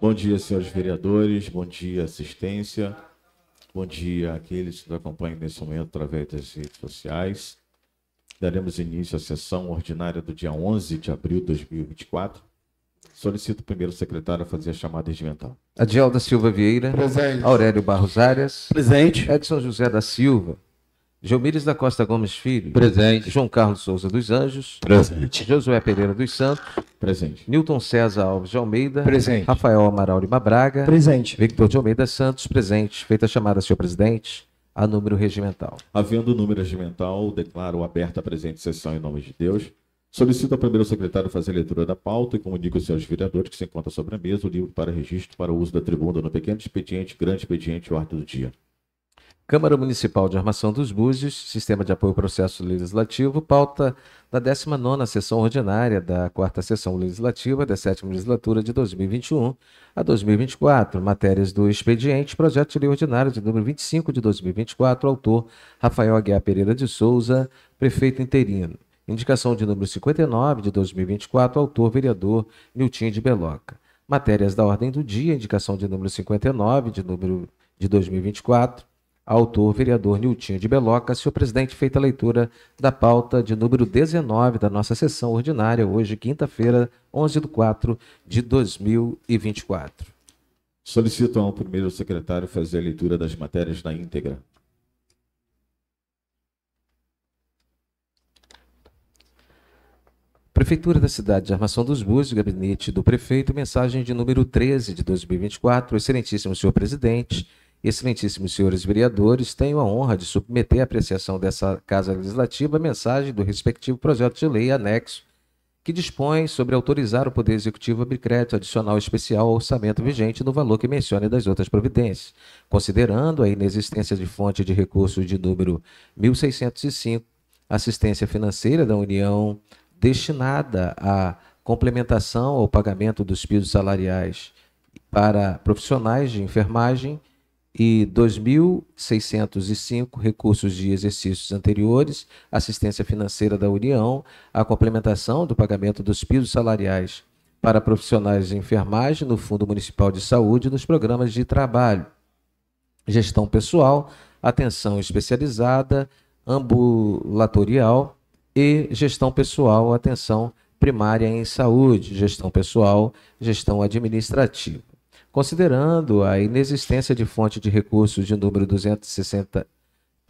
Bom dia, senhores vereadores, bom dia, assistência, bom dia àqueles que nos acompanham nesse momento através das redes sociais. Daremos início à sessão ordinária do dia 11 de abril de 2024. Solicito o primeiro secretário a fazer a chamada regimental. Adiel Silva Vieira. Presente. Aurélio Barros Arias. Presente. Edson José da Silva. Geomires da Costa Gomes Filho. Presente. João Carlos Souza dos Anjos. Presente. Josué Pereira dos Santos. Presente. Newton César Alves de Almeida. Presente. Rafael Amaral Lima Braga. Presente. Victor de Almeida Santos. Presente. Feita a chamada, senhor presidente, a número regimental. Havendo número regimental, declaro aberta a presente sessão em nome de Deus. Solicito ao primeiro secretário fazer a leitura da pauta e comunico aos senhores vereadores que se encontra sobre a mesa o livro para registro para uso da tribuna no pequeno expediente, grande expediente e ordem do dia. Câmara Municipal de Armação dos Búzios, Sistema de Apoio ao Processo Legislativo, pauta da 19ª Sessão Ordinária da 4 Sessão Legislativa da 7 Legislatura de 2021 a 2024. Matérias do expediente, projeto de lei ordinário de número 25 de 2024, autor Rafael Aguiar Pereira de Souza, prefeito interino. Indicação de número 59 de 2024, autor vereador Niltinho de Beloca. Matérias da ordem do dia, indicação de número 59 de número de 2024, autor vereador Niltinho de Beloca, senhor presidente, feita a leitura da pauta de número 19 da nossa sessão ordinária, hoje, quinta-feira, 11 de 4 de 2024. Solicito ao primeiro secretário fazer a leitura das matérias na íntegra. Prefeitura da cidade de Armação dos Búzios, gabinete do prefeito, mensagem de número 13 de 2024. Excelentíssimo senhor presidente, Excelentíssimos senhores vereadores, tenho a honra de submeter à apreciação dessa Casa Legislativa a mensagem do respectivo projeto de lei anexo que dispõe sobre autorizar o Poder Executivo a abrir crédito adicional especial ao orçamento vigente no valor que mencione das outras providências, considerando a inexistência de fonte de recursos de número 1605, assistência financeira da União destinada à complementação ao pagamento dos pisos salariais para profissionais de enfermagem e 2.605 recursos de exercícios anteriores, assistência financeira da União, a complementação do pagamento dos pisos salariais para profissionais de enfermagem no Fundo Municipal de Saúde nos programas de trabalho, gestão pessoal, atenção especializada, ambulatorial e gestão pessoal, atenção primária em saúde, gestão pessoal, gestão administrativa. Considerando a inexistência de fonte de recursos de número 260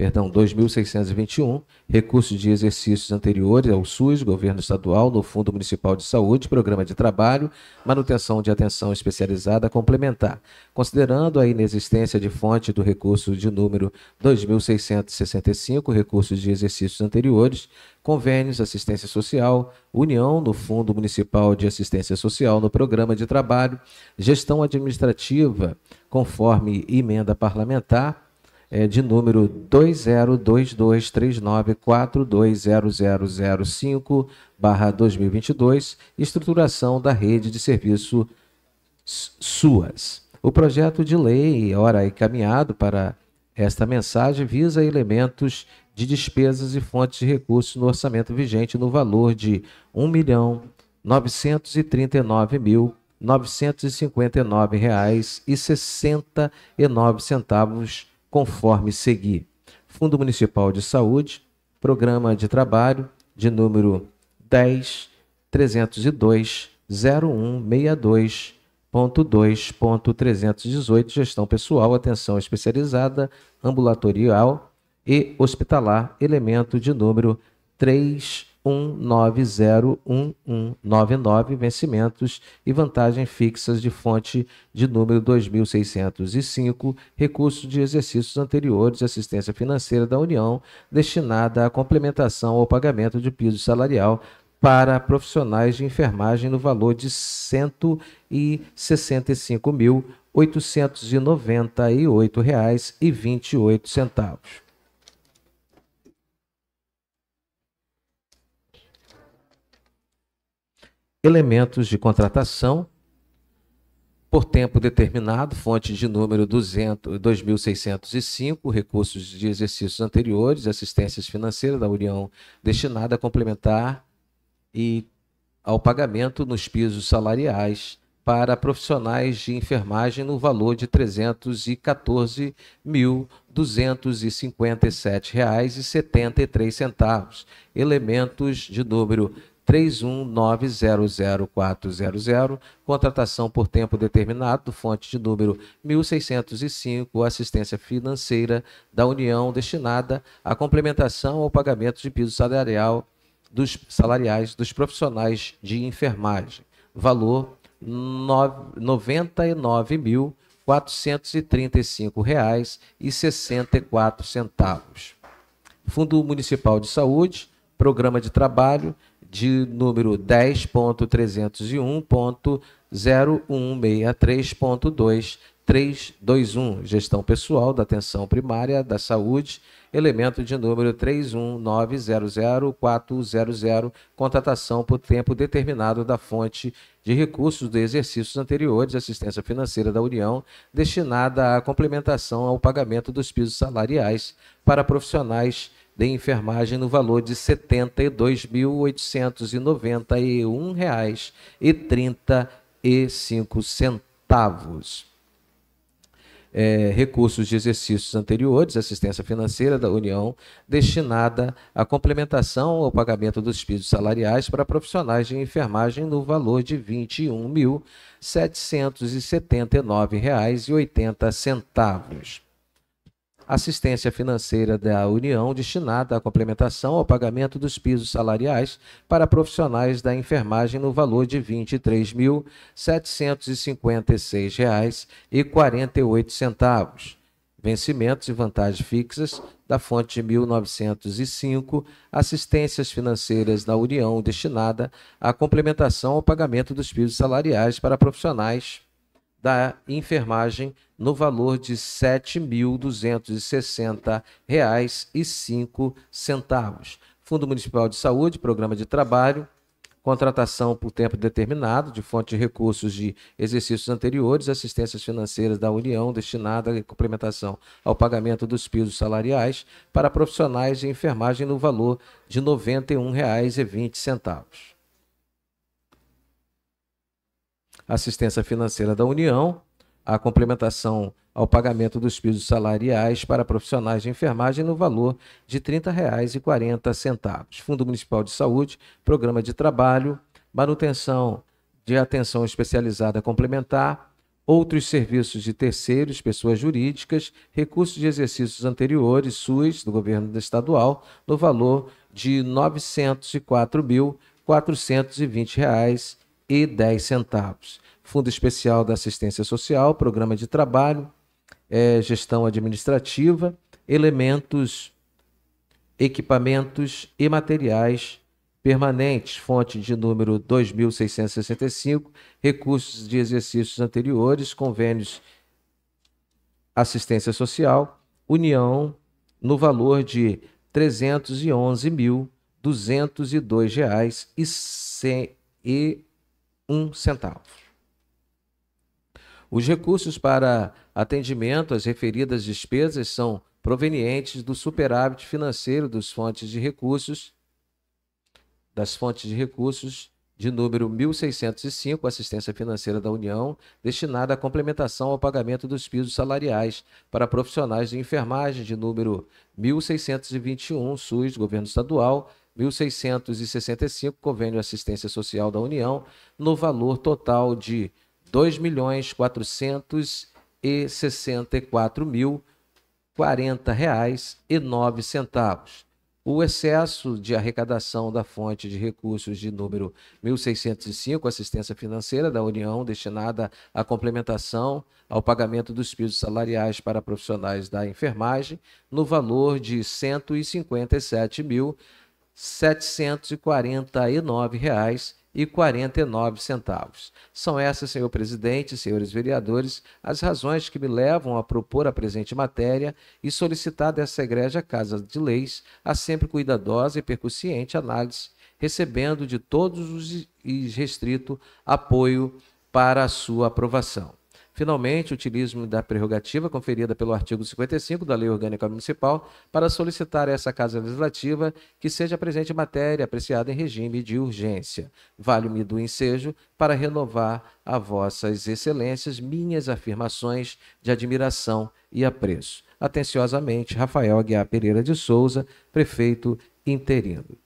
perdão, 2.621, recursos de exercícios anteriores ao SUS, Governo Estadual, no Fundo Municipal de Saúde, Programa de Trabalho, Manutenção de Atenção Especializada Complementar, considerando a inexistência de fonte do recurso de número 2.665, recursos de exercícios anteriores, convênios, assistência social, União no Fundo Municipal de Assistência Social, no Programa de Trabalho, Gestão Administrativa, conforme emenda parlamentar, é, de número 202239420005 barra 2022, estruturação da rede de serviço SUAS. O projeto de lei, ora encaminhado para esta mensagem, visa elementos de despesas e fontes de recursos no orçamento vigente no valor de R$ 1.939.959,69 conforme seguir. Fundo Municipal de Saúde, Programa de Trabalho de número 10 302 0162 Gestão Pessoal, Atenção Especializada, Ambulatorial e Hospitalar, elemento de número 3 1901199 vencimentos e vantagens fixas de fonte de número 2605, recursos de exercícios anteriores de assistência financeira da União destinada à complementação ou pagamento de piso salarial para profissionais de enfermagem no valor de R$ 165.898,28. elementos de contratação por tempo determinado, fonte de número 200, 2.605, recursos de exercícios anteriores, assistências financeiras da União destinada a complementar e ao pagamento nos pisos salariais para profissionais de enfermagem no valor de R$ 314.257,73, elementos de número 31900400, contratação por tempo determinado, fonte de número 1605, assistência financeira da União destinada à complementação ou pagamento de piso salarial dos salariais dos profissionais de enfermagem. Valor R$ 99.435,64. Fundo Municipal de Saúde, Programa de Trabalho de número 10.301.0163.2321, Gestão Pessoal da Atenção Primária da Saúde, elemento de número 31900400, contratação por tempo determinado da fonte de recursos de exercícios anteriores de assistência financeira da União, destinada à complementação ao pagamento dos pisos salariais para profissionais de enfermagem no valor de R$ 72.891,35. É, recursos de exercícios anteriores, assistência financeira da União, destinada à complementação ao pagamento dos pisos salariais para profissionais de enfermagem no valor de R$ 21.779,80 assistência financeira da União destinada à complementação ao pagamento dos pisos salariais para profissionais da enfermagem no valor de R$ 23.756,48. Vencimentos e vantagens fixas da fonte 1905, assistências financeiras da União destinada à complementação ao pagamento dos pisos salariais para profissionais da enfermagem no valor de R$ 7.260,05. Fundo Municipal de Saúde, Programa de Trabalho, contratação por tempo determinado de fonte de recursos de exercícios anteriores, assistências financeiras da União destinada à complementação ao pagamento dos pisos salariais para profissionais de enfermagem no valor de R$ 91,20. assistência financeira da União, a complementação ao pagamento dos pisos salariais para profissionais de enfermagem no valor de R$ 30,40. Fundo Municipal de Saúde, Programa de Trabalho, Manutenção de Atenção Especializada Complementar, outros serviços de terceiros, pessoas jurídicas, recursos de exercícios anteriores, SUS, do governo estadual, no valor de R$ 904.420 e 10 centavos. Fundo Especial da Assistência Social, Programa de Trabalho, é, Gestão Administrativa, Elementos, Equipamentos e Materiais Permanentes, fonte de número 2665, recursos de exercícios anteriores, convênios Assistência Social, União, no valor de R$ 311.202,00 e um centavo. Os recursos para atendimento às referidas despesas são provenientes do superávit financeiro dos fontes de recursos das fontes de recursos de número 1605, Assistência Financeira da União, destinada à complementação ao pagamento dos pisos salariais para profissionais de enfermagem de número 1621, SUS, Governo Estadual, 1.665, convênio de assistência social da União, no valor total de R$ 2.464.040,09. O excesso de arrecadação da fonte de recursos de número 1605, assistência financeira da União, destinada à complementação ao pagamento dos pisos salariais para profissionais da enfermagem, no valor de R$ 157.000. 749,49 centavos. São essas, senhor presidente, senhores vereadores, as razões que me levam a propor a presente matéria e solicitar dessa egrégia Casa de Leis a sempre cuidadosa e percussiente análise, recebendo de todos os e restrito apoio para a sua aprovação. Finalmente, utilizo-me da prerrogativa conferida pelo artigo 55 da Lei Orgânica Municipal para solicitar a essa Casa Legislativa que seja presente matéria apreciada em regime de urgência. Vale-me do ensejo para renovar a vossas excelências minhas afirmações de admiração e apreço. Atenciosamente, Rafael Aguiar Pereira de Souza, prefeito interino.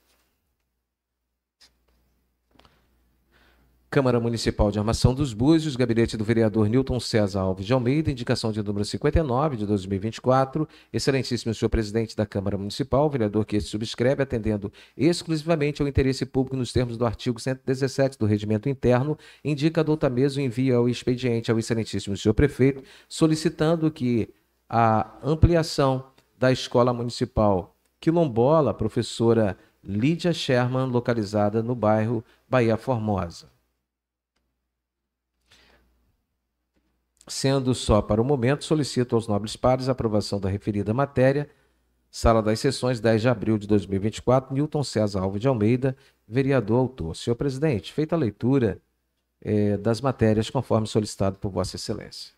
Câmara Municipal de Armação dos Búzios, gabinete do vereador Newton César Alves de Almeida, indicação de número 59 de 2024. Excelentíssimo senhor presidente da Câmara Municipal, vereador que se subscreve, atendendo exclusivamente ao interesse público nos termos do artigo 117 do Regimento Interno, indica adota mesa o envio ao expediente ao excelentíssimo senhor prefeito, solicitando que a ampliação da Escola Municipal Quilombola, professora Lídia Sherman, localizada no bairro Bahia Formosa. Sendo só para o momento, solicito aos nobres pares a aprovação da referida matéria. Sala das Sessões, 10 de abril de 2024, Newton César Alves de Almeida, vereador autor. Senhor presidente, feita a leitura eh, das matérias conforme solicitado por Vossa Excelência.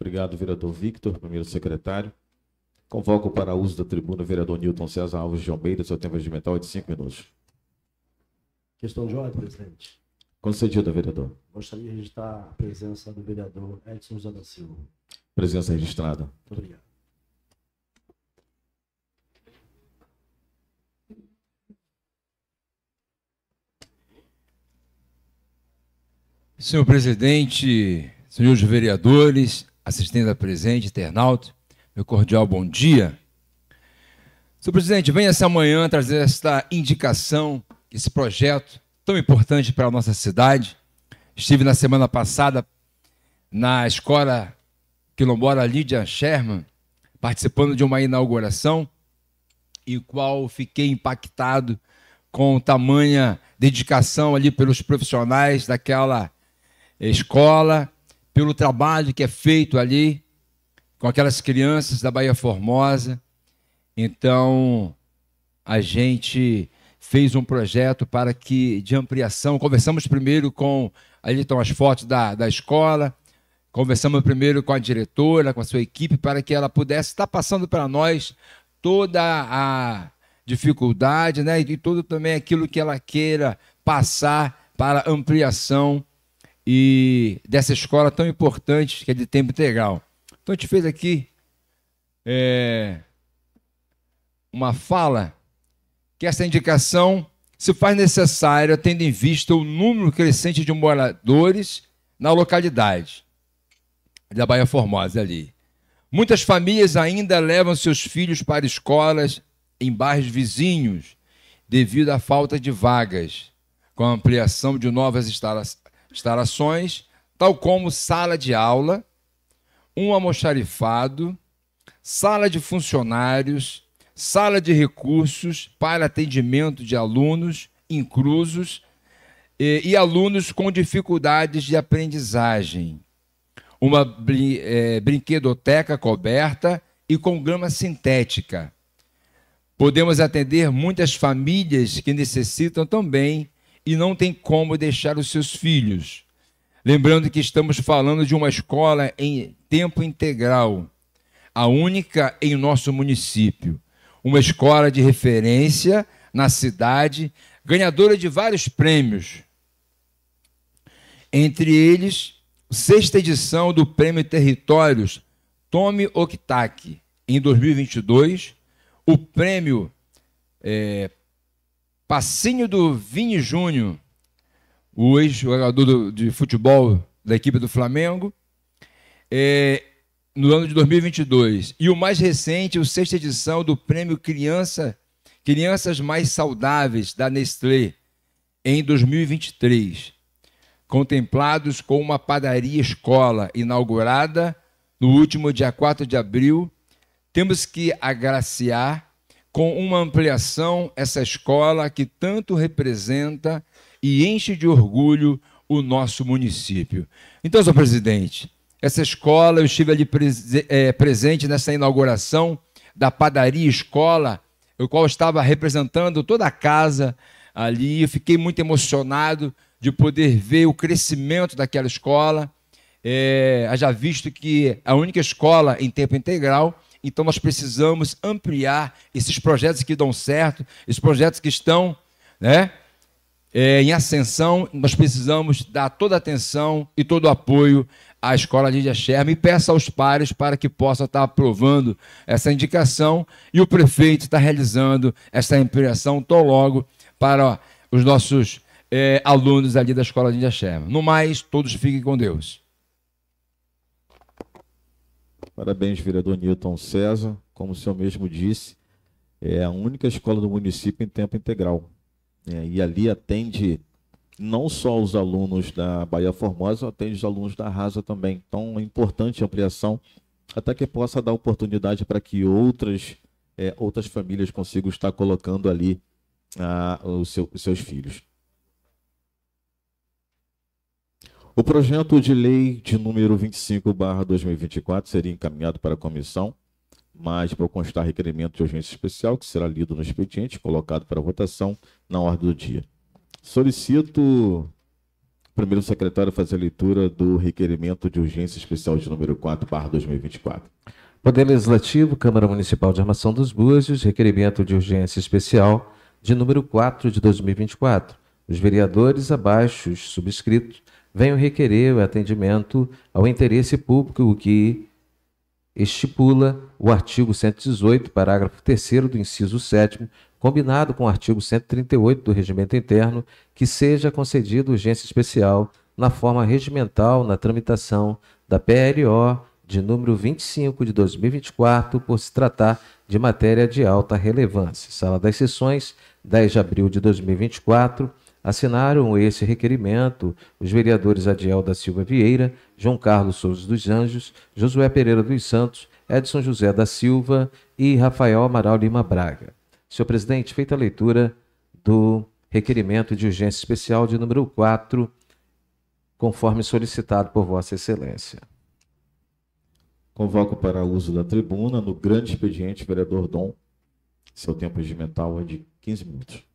Obrigado, vereador Victor, primeiro secretário. Convoco para uso da tribuna o vereador Newton César Alves de Almeida, seu tempo regimental é de cinco minutos. Questão de ordem, presidente. Concedido, vereador. Gostaria de registrar a presença do vereador Edson José da Silva. Presença registrada. Muito obrigado. Senhor presidente, senhores vereadores, assistente presente, internauta, meu cordial bom dia. Senhor presidente, venha essa manhã trazer esta indicação, esse projeto tão importante para a nossa cidade. Estive na semana passada na escola quilombola Lydia Sherman, participando de uma inauguração, e qual fiquei impactado com tamanha dedicação ali pelos profissionais daquela escola, pelo trabalho que é feito ali com aquelas crianças da Bahia Formosa. Então, a gente fez um projeto para que de ampliação. Conversamos primeiro com ali estão as fotos da, da escola. Conversamos primeiro com a diretora, com a sua equipe, para que ela pudesse estar passando para nós toda a dificuldade, né? E tudo também aquilo que ela queira passar para ampliação e dessa escola tão importante que é de tempo integral. Então a gente fez aqui é, uma fala que essa indicação se faz necessária tendo em vista o número crescente de moradores na localidade da Baía Formosa ali. Muitas famílias ainda levam seus filhos para escolas em bairros vizinhos devido à falta de vagas, com a ampliação de novas instalações, tal como sala de aula, um almoxarifado, sala de funcionários, sala de recursos para atendimento de alunos inclusos e, e alunos com dificuldades de aprendizagem, uma brin é, brinquedoteca coberta e com grama sintética. Podemos atender muitas famílias que necessitam também e não têm como deixar os seus filhos. Lembrando que estamos falando de uma escola em tempo integral, a única em nosso município uma escola de referência na cidade, ganhadora de vários prêmios. Entre eles, sexta edição do Prêmio Territórios Tome Oktak, em 2022, o prêmio é, Passinho do Vini Júnior, o ex-jogador de futebol da equipe do Flamengo, é, no ano de 2022. E o mais recente, o sexta edição do Prêmio Criança, Crianças Mais Saudáveis da Nestlé, em 2023. Contemplados com uma padaria escola inaugurada no último dia 4 de abril, temos que agraciar com uma ampliação essa escola que tanto representa e enche de orgulho o nosso município. Então, senhor presidente, essa escola, eu estive ali é, presente nessa inauguração da padaria escola, o qual estava representando toda a casa ali. Eu fiquei muito emocionado de poder ver o crescimento daquela escola. É, já visto que é a única escola em tempo integral, então nós precisamos ampliar esses projetos que dão certo, esses projetos que estão né, é, em ascensão, nós precisamos dar toda a atenção e todo o apoio a Escola Lídia Sherman e peça aos pares para que possa estar aprovando essa indicação e o prefeito está realizando essa impressão tão logo para os nossos é, alunos ali da Escola Lídia Sherman. No mais, todos fiquem com Deus. Parabéns, vereador Newton César. Como o senhor mesmo disse, é a única escola do município em tempo integral. É, e ali atende não só os alunos da Bahia Formosa, atende os alunos da Rasa também. Então, é importante a ampliação, até que possa dar oportunidade para que outras, é, outras famílias consigam estar colocando ali ah, os, seu, os seus filhos. O projeto de lei de número 25/2024 seria encaminhado para a comissão, mas para constar requerimento de urgência especial que será lido no expediente, colocado para votação na ordem do dia. Solicito primeiro secretário fazer a leitura do requerimento de urgência especial de número 4, barra 2024. Poder Legislativo, Câmara Municipal de Armação dos Búzios, requerimento de urgência especial de número 4 de 2024. Os vereadores abaixo subscritos venham requerer o atendimento ao interesse público que estipula o artigo 118, parágrafo 3 do inciso 7 combinado com o artigo 138 do Regimento Interno, que seja concedido urgência especial na forma regimental na tramitação da PLO de número 25 de 2024, por se tratar de matéria de alta relevância. Sala das Sessões, 10 de abril de 2024. Assinaram esse requerimento os vereadores Adiel da Silva Vieira, João Carlos Souza dos Anjos, Josué Pereira dos Santos, Edson José da Silva e Rafael Amaral Lima Braga. Senhor presidente, feita a leitura do requerimento de urgência especial de número 4, conforme solicitado por Vossa Excelência. Convoco para uso da tribuna no grande expediente vereador Dom. Seu tempo regimental é de 15 minutos.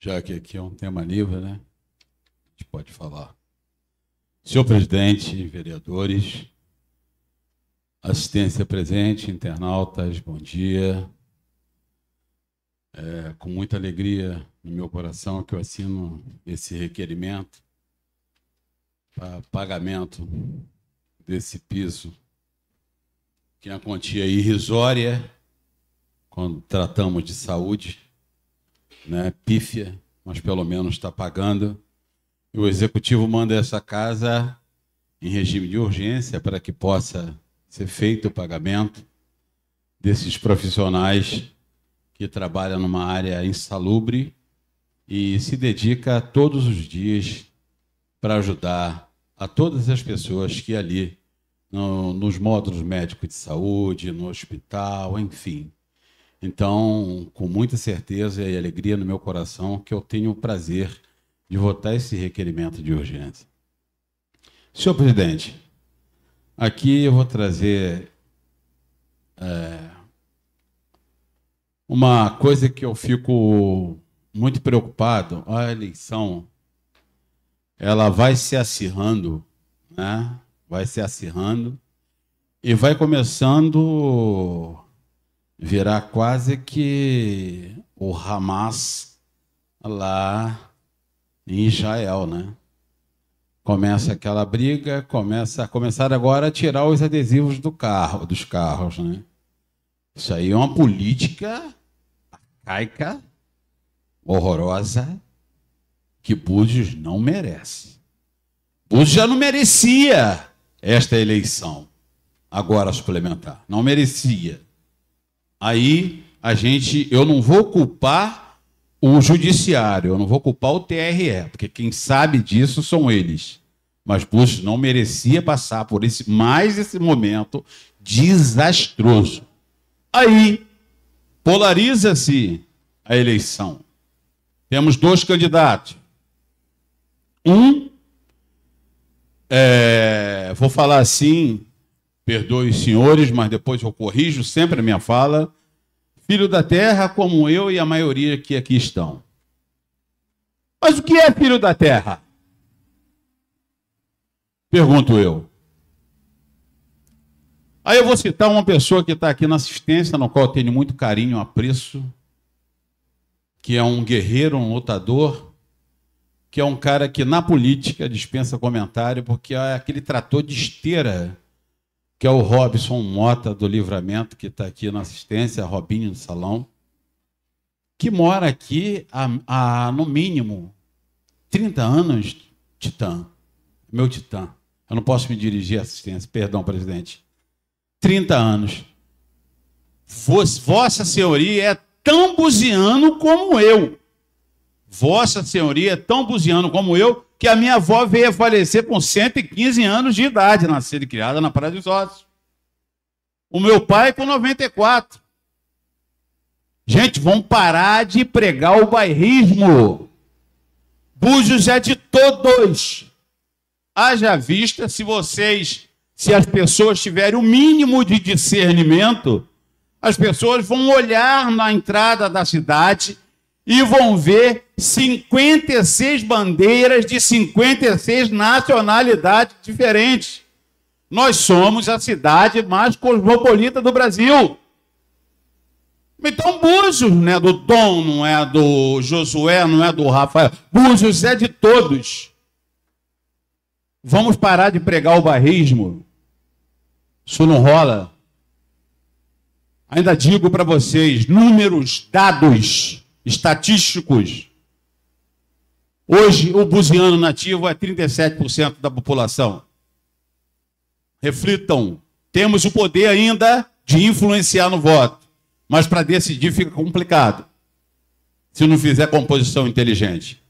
já que aqui é um tema livre, né? A gente pode falar. Senhor presidente, vereadores, assistência presente, internautas, bom dia. É com muita alegria no meu coração que eu assino esse requerimento para pagamento desse piso, que é uma quantia irrisória quando tratamos de saúde né, pífia, mas pelo menos está pagando. o executivo manda essa casa em regime de urgência para que possa ser feito o pagamento desses profissionais que trabalham numa área insalubre e se dedica todos os dias para ajudar a todas as pessoas que ali no, nos módulos médicos de saúde, no hospital, enfim, então, com muita certeza e alegria no meu coração, que eu tenho o prazer de votar esse requerimento de urgência. Senhor presidente, aqui eu vou trazer é, uma coisa que eu fico muito preocupado. A eleição ela vai se acirrando, né? vai se acirrando e vai começando virá quase que o Hamas lá em Israel, né? Começa aquela briga, começa começar agora a tirar os adesivos do carro, dos carros, né? Isso aí é uma política arcaica, horrorosa, que Búzios não merece. Búzios já não merecia esta eleição agora suplementar, não merecia aí a gente, eu não vou culpar o judiciário, eu não vou culpar o TRE, porque quem sabe disso são eles. Mas Bush não merecia passar por esse mais esse momento desastroso. Aí polariza-se a eleição. Temos dois candidatos. Um, é, vou falar assim, Perdoe os senhores, mas depois eu corrijo sempre a minha fala. Filho da terra, como eu e a maioria que aqui estão. Mas o que é filho da terra? Pergunto eu. Aí eu vou citar uma pessoa que está aqui na assistência, no qual eu tenho muito carinho, apreço, que é um guerreiro, um lutador, que é um cara que na política dispensa comentário, porque é aquele trator de esteira que é o Robson Mota do Livramento, que está aqui na assistência, Robinho do Salão, que mora aqui há, há no mínimo 30 anos, Titã, meu Titã. Eu não posso me dirigir à assistência, perdão, presidente. 30 anos. Vossa Senhoria é tão buziano como eu. Vossa Senhoria é tão buziano como eu, que a minha avó veio a falecer com 115 anos de idade, nascida e criada na Praia dos Ossos. O meu pai com 94. Gente, vão parar de pregar o bairrismo. Búzios é de todos. Haja vista, se vocês, se as pessoas tiverem o mínimo de discernimento, as pessoas vão olhar na entrada da cidade e vão ver 56 bandeiras de 56 nacionalidades diferentes. Nós somos a cidade mais cosmopolita do Brasil. Então, Búzios não é do Dom, não é do Josué, não é do Rafael. Búzios é de todos. Vamos parar de pregar o barrismo. Isso não rola. Ainda digo para vocês: números dados estatísticos. Hoje, o buziano nativo é 37% da população. Reflitam, temos o poder ainda de influenciar no voto, mas para decidir fica complicado se não fizer composição inteligente.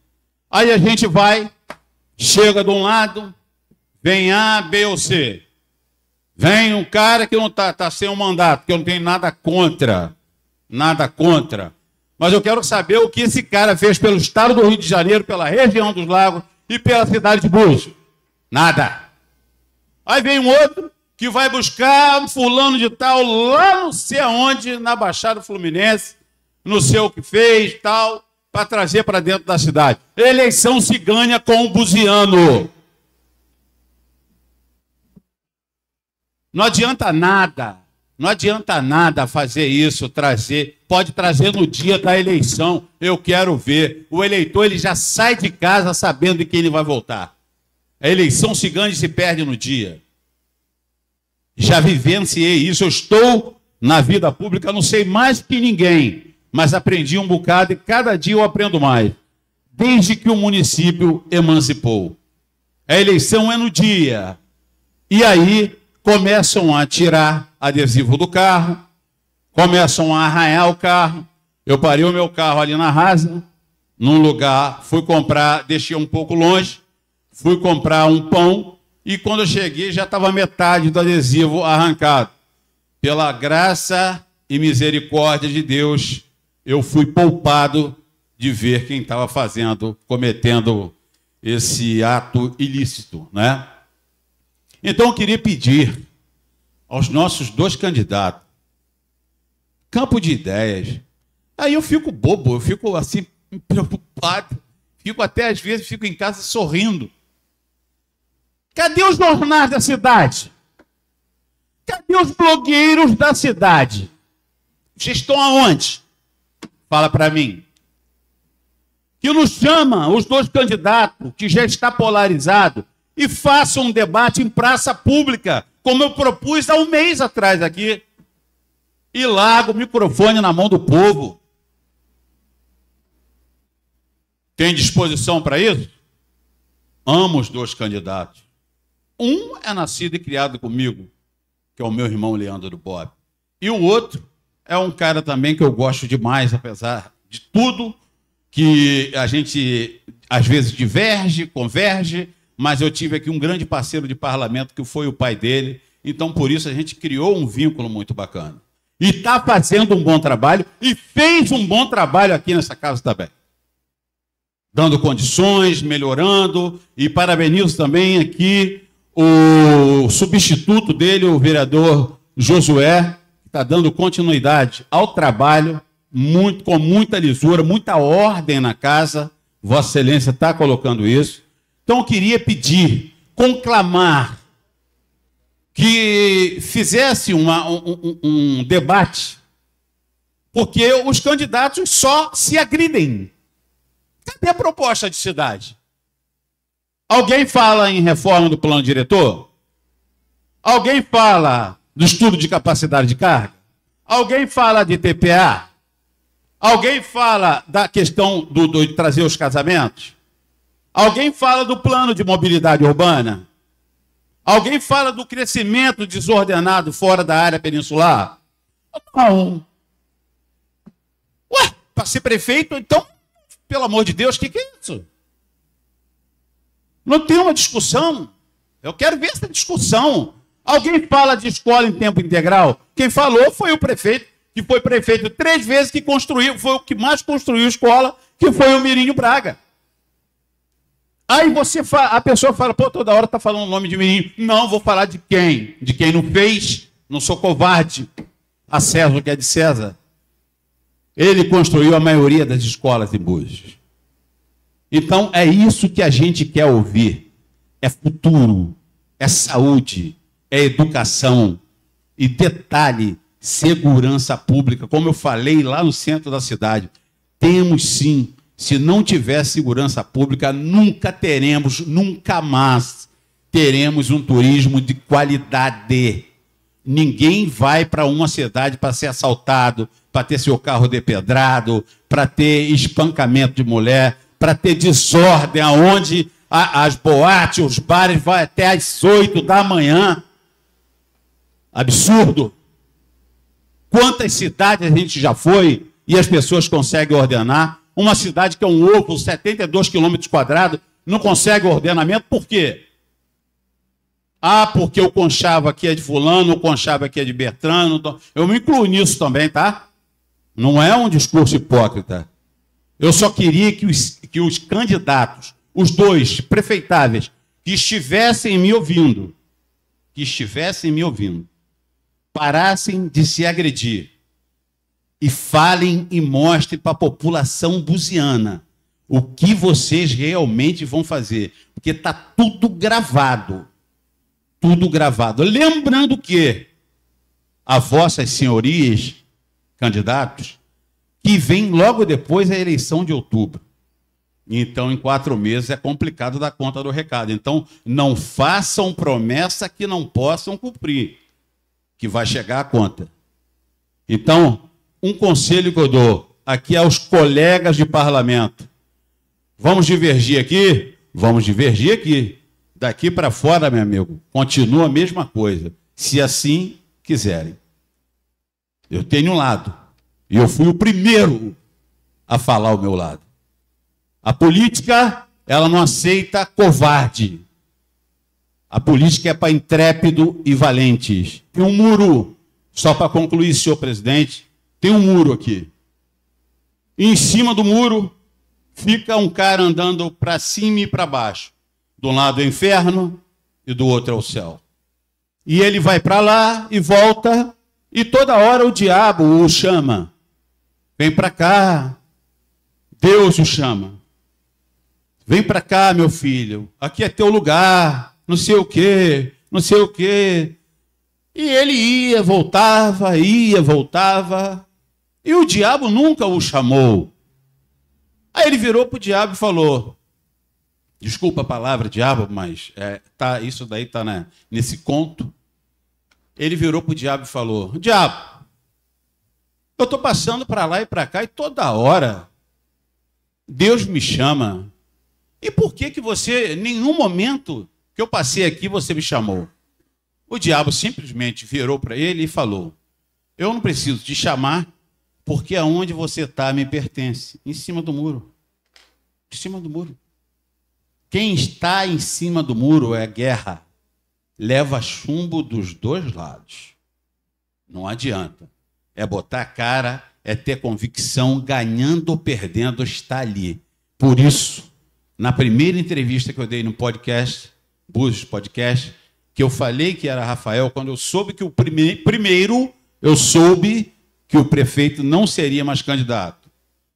Aí a gente vai, chega de um lado, vem A, B ou C. Vem um cara que não está tá sem um mandato, que eu não tenho nada contra, nada contra. Mas eu quero saber o que esse cara fez pelo estado do Rio de Janeiro, pela região dos lagos e pela cidade de Búzios. Nada. Aí vem um outro que vai buscar um fulano de tal lá não sei aonde, na Baixada Fluminense, não sei o que fez, tal, para trazer para dentro da cidade. Eleição se ganha com o buziano. Não adianta nada, não adianta nada fazer isso, trazer pode trazer no dia da eleição. Eu quero ver. O eleitor ele já sai de casa sabendo em quem ele vai votar. A eleição se ganha e se perde no dia. Já vivenciei isso. Eu estou na vida pública, não sei mais que ninguém, mas aprendi um bocado e cada dia eu aprendo mais. Desde que o município emancipou. A eleição é no dia. E aí começam a tirar adesivo do carro, começam a arranhar o carro. Eu parei o meu carro ali na rasa, num lugar, fui comprar, deixei um pouco longe, fui comprar um pão e quando eu cheguei já estava metade do adesivo arrancado. Pela graça e misericórdia de Deus, eu fui poupado de ver quem estava fazendo, cometendo esse ato ilícito, né? Então eu queria pedir aos nossos dois candidatos campo de ideias. Aí eu fico bobo, eu fico assim preocupado, fico até às vezes fico em casa sorrindo. Cadê os jornais da cidade? Cadê os blogueiros da cidade? Vocês estão aonde? Fala para mim. Que nos chama os dois candidatos, que já está polarizado, e façam um debate em praça pública, como eu propus há um mês atrás aqui e larga o microfone na mão do povo. Tem disposição para isso? Amo os dois candidatos. Um é nascido e criado comigo, que é o meu irmão Leandro do Bob. E o outro é um cara também que eu gosto demais, apesar de tudo que a gente às vezes diverge, converge, mas eu tive aqui um grande parceiro de parlamento que foi o pai dele, então por isso a gente criou um vínculo muito bacana. E está fazendo um bom trabalho, e fez um bom trabalho aqui nessa casa também. Dando condições, melhorando, e parabenizo também aqui o substituto dele, o vereador Josué, que está dando continuidade ao trabalho, muito, com muita lisura, muita ordem na casa. Vossa Excelência está colocando isso. Então, eu queria pedir, conclamar que fizesse uma, um, um, debate, porque os candidatos só se agridem. Cadê a proposta de cidade? Alguém fala em reforma do plano diretor? Alguém fala do estudo de capacidade de carga? Alguém fala de TPA? Alguém fala da questão do, do de trazer os casamentos? Alguém fala do plano de mobilidade urbana? Alguém fala do crescimento desordenado fora da área peninsular? Não. Ué, para ser prefeito, então, pelo amor de Deus, o que, que é isso? Não tem uma discussão. Eu quero ver essa discussão. Alguém fala de escola em tempo integral? Quem falou foi o prefeito, que foi prefeito três vezes, que construiu, foi o que mais construiu escola, que foi o Mirinho Braga. Aí você fa... a pessoa fala, pô, toda hora tá falando o nome de menino. Não, vou falar de quem? De quem não fez? Não sou covarde. A César, que é de César. Ele construiu a maioria das escolas de Búzios. Então é isso que a gente quer ouvir. É futuro, é saúde, é educação e detalhe, segurança pública. Como eu falei lá no centro da cidade, temos sim se não tiver segurança pública, nunca teremos, nunca mais teremos um turismo de qualidade. Ninguém vai para uma cidade para ser assaltado, para ter seu carro depedrado, para ter espancamento de mulher, para ter desordem, aonde as boates, os bares vão até às 8 da manhã. Absurdo. Quantas cidades a gente já foi e as pessoas conseguem ordenar uma cidade que é um ovo, 72 quilômetros quadrados, não consegue ordenamento, por quê? Ah, porque o conchavo aqui é de fulano, o conchavo aqui é de Bertrano. Então, eu me incluo nisso também, tá? Não é um discurso hipócrita. Eu só queria que os, que os candidatos, os dois prefeitáveis, que estivessem me ouvindo, que estivessem me ouvindo, parassem de se agredir e falem e mostrem para a população buziana o que vocês realmente vão fazer, porque está tudo gravado. Tudo gravado. Lembrando que a vossas senhorias, candidatos, que vem logo depois a eleição de outubro. Então, em quatro meses é complicado dar conta do recado. Então, não façam promessa que não possam cumprir, que vai chegar a conta. Então, um conselho que eu dou aqui aos colegas de parlamento. Vamos divergir aqui? Vamos divergir aqui. Daqui para fora, meu amigo, continua a mesma coisa, se assim quiserem. Eu tenho um lado, e eu fui o primeiro a falar o meu lado. A política, ela não aceita covarde. A política é para intrépido e valentes. E um muro, só para concluir, senhor presidente, tem um muro aqui. E em cima do muro fica um cara andando para cima e para baixo. De um lado é o inferno e do outro é o céu. E ele vai para lá e volta, e toda hora o diabo o chama. Vem para cá. Deus o chama. Vem para cá, meu filho. Aqui é teu lugar. Não sei o quê, não sei o quê. E ele ia, voltava, ia, voltava. E o diabo nunca o chamou. Aí ele virou para o diabo e falou: Desculpa a palavra, diabo, mas é, tá, isso daí está né, nesse conto. Ele virou para o diabo e falou: Diabo, eu estou passando para lá e para cá e toda hora Deus me chama. E por que que você, em nenhum momento que eu passei aqui, você me chamou? O diabo simplesmente virou para ele e falou: Eu não preciso te chamar, porque aonde você está me pertence. Em cima do muro. Em cima do muro. Quem está em cima do muro é guerra. Leva chumbo dos dois lados. Não adianta. É botar a cara, é ter convicção, ganhando ou perdendo, está ali. Por isso, na primeira entrevista que eu dei no podcast, Búzios Podcast, que eu falei que era Rafael, quando eu soube que o primeiro primeiro, eu soube que o prefeito não seria mais candidato.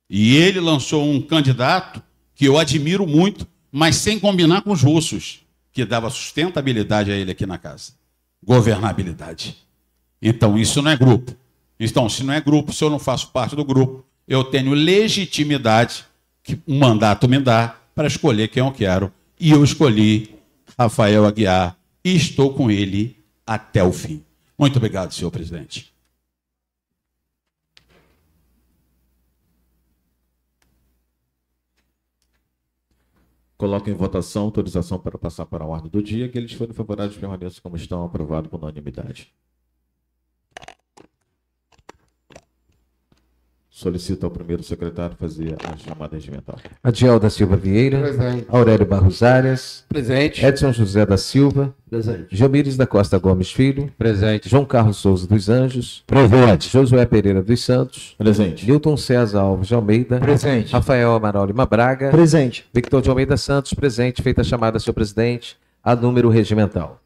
E ele lançou um candidato que eu admiro muito, mas sem combinar com os russos, que dava sustentabilidade a ele aqui na casa. Governabilidade. Então, isso não é grupo. Então, se não é grupo, se eu não faço parte do grupo, eu tenho legitimidade que um mandato me dá para escolher quem eu quero. E eu escolhi Rafael Aguiar e estou com ele até o fim. Muito obrigado, senhor presidente. Coloco em votação autorização para passar para a ordem do dia, que eles foram favoráveis permaneçam como estão, aprovado por unanimidade. Solicito ao primeiro secretário fazer a chamada regimental. Adiel da Silva Vieira. Presente. Aurélio Barros Arias. Presente. Edson José da Silva. Presente. Jomires da Costa Gomes Filho. Presente. João Carlos Souza dos Anjos. Presente. Josué Pereira dos Santos. Presente. Newton César Alves de Almeida. Presente. Rafael Amaral Lima Braga. Presente. Victor de Almeida Santos. Presente. Feita a chamada, senhor presidente, a número regimental.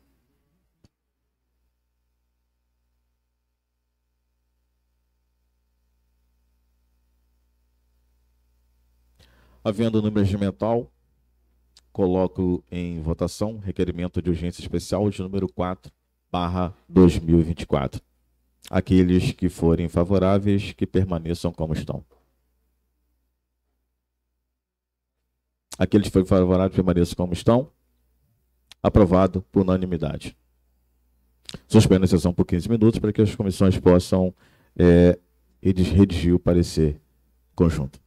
Havendo número regimental, coloco em votação requerimento de urgência especial de número 4, barra 2024. Aqueles que forem favoráveis, que permaneçam como estão. Aqueles que forem favoráveis, permaneçam como estão. Aprovado por unanimidade. Suspendo a sessão por 15 minutos para que as comissões possam é, redigir o parecer conjunto.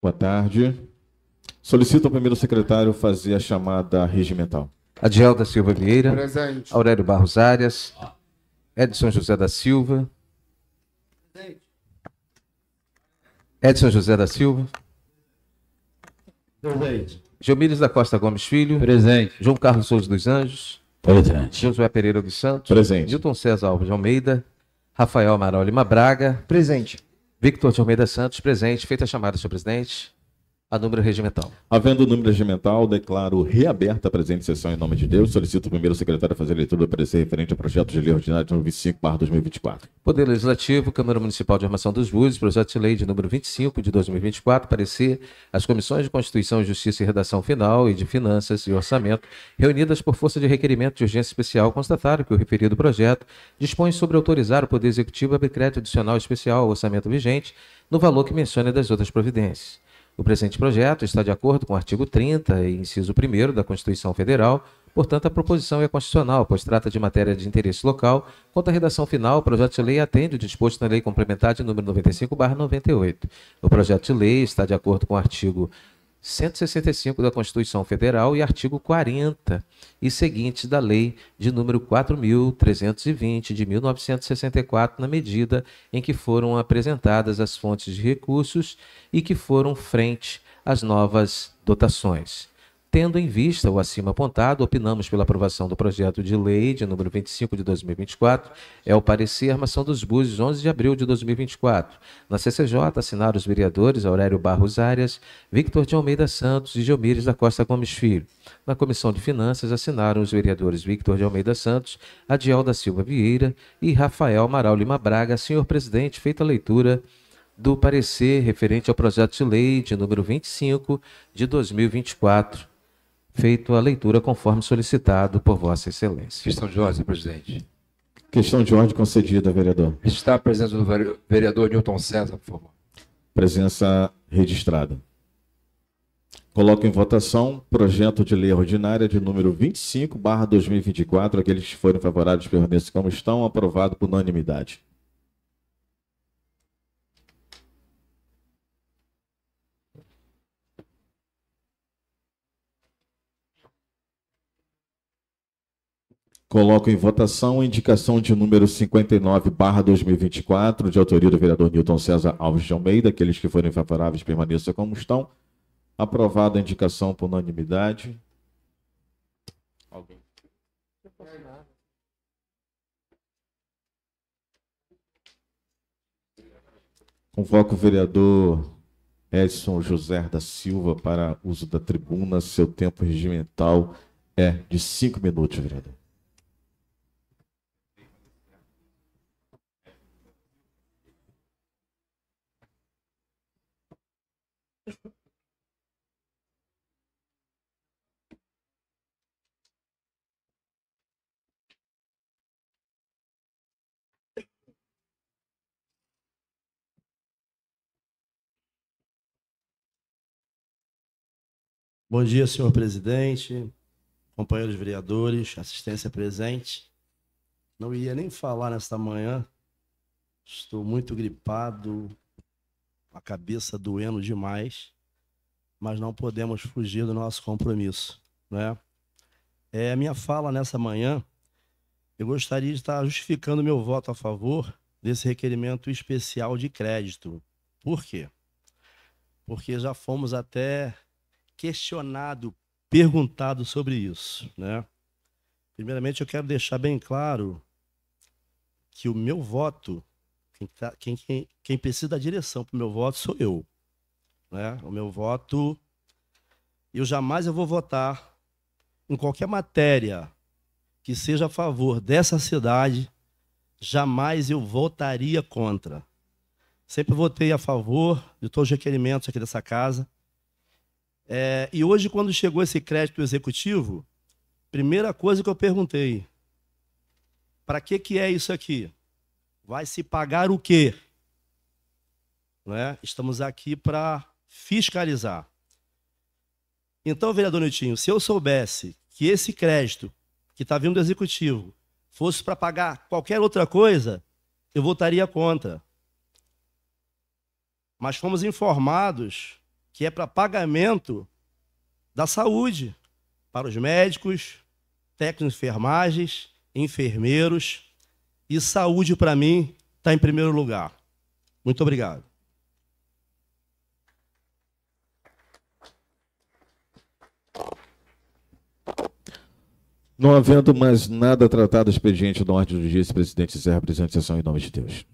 Boa tarde. Solicito ao primeiro secretário fazer a chamada regimental. Adielda Silva Vieira. Presente. Aurélio Barros Arias. Edson José da Silva. Presente. Edson José da Silva. Presente. Geomíris da Costa Gomes Filho. Presente. João Carlos Souza dos Anjos. Presente. Josué Pereira dos Santos. Presente. Milton César Alves de Almeida. Rafael Amaral Lima Braga. Presente. Victor de Almeida Santos, presente. Feita a chamada, senhor presidente a número regimental. Havendo o número regimental, declaro reaberta a presente sessão em nome de Deus. Solicito o primeiro secretário fazer a leitura do parecer referente ao projeto de lei ordinária número 25, de 2024. Poder Legislativo, Câmara Municipal de Armação dos Búzios, projeto de lei de número 25 de 2024, parecer As comissões de Constituição, Justiça e Redação Final e de Finanças e Orçamento, reunidas por força de requerimento de urgência especial, constataram que o referido projeto dispõe sobre autorizar o Poder Executivo a decreto adicional especial ao orçamento vigente no valor que menciona das outras providências. O presente projeto está de acordo com o artigo 30, inciso 1 da Constituição Federal, portanto, a proposição é constitucional, pois trata de matéria de interesse local. Quanto à redação final, o projeto de lei atende o disposto na Lei Complementar de número 95-98. O projeto de lei está de acordo com o artigo 165 da Constituição Federal e artigo 40 e seguintes da Lei de número 4.320 de 1964, na medida em que foram apresentadas as fontes de recursos e que foram frente às novas dotações. Tendo em vista o acima apontado, opinamos pela aprovação do projeto de lei de número 25 de 2024. É o parecer Armação dos Búzios, 11 de abril de 2024. Na CCJ assinaram os vereadores Aurélio Barros Arias, Victor de Almeida Santos e Gilmires da Costa Gomes Filho. Na Comissão de Finanças assinaram os vereadores Victor de Almeida Santos, Adiel da Silva Vieira e Rafael Amaral Lima Braga. Senhor presidente, feita a leitura do parecer referente ao projeto de lei de número 25 de 2024 feito a leitura conforme solicitado por Vossa Excelência. Questão de ordem, presidente. Questão de ordem concedida, vereador. Está a presença do vereador Newton César, por favor. Presença registrada. Coloco em votação projeto de lei ordinária de número 25, barra 2024. Aqueles que forem favoráveis permaneçam como estão. Aprovado por unanimidade. Coloco em votação a indicação de número 59, barra 2024, de autoria do vereador Newton César Alves de Almeida. Aqueles que forem favoráveis permaneçam como estão. Aprovada a indicação por unanimidade. Alguém? Convoco o vereador Edson José da Silva para uso da tribuna. Seu tempo regimental é de cinco minutos, vereador. Bom dia, senhor presidente, companheiros vereadores, assistência presente. Não ia nem falar nesta manhã. Estou muito gripado, a cabeça doendo demais, mas não podemos fugir do nosso compromisso, né? É a minha fala nessa manhã. Eu gostaria de estar justificando meu voto a favor desse requerimento especial de crédito. Por quê? Porque já fomos até questionado, perguntado sobre isso. Né? Primeiramente, eu quero deixar bem claro que o meu voto, quem, tá, quem, quem precisa da direção para o meu voto sou eu. Né? O meu voto, eu jamais eu vou votar em qualquer matéria que seja a favor dessa cidade, jamais eu votaria contra. Sempre votei a favor de todos os requerimentos aqui dessa casa, é, e hoje, quando chegou esse crédito executivo, primeira coisa que eu perguntei: para que, que é isso aqui? Vai se pagar o quê? é? Estamos aqui para fiscalizar. Então, vereador Niltinho, se eu soubesse que esse crédito que está vindo do executivo fosse para pagar qualquer outra coisa, eu votaria contra. Mas fomos informados que é para pagamento da saúde, para os médicos, técnicos de enfermagens, enfermeiros. E saúde, para mim, está em primeiro lugar. Muito obrigado. Não havendo mais nada tratado, expediente da ordem do dia, esse presidente encerra a apresentação em nome de Deus.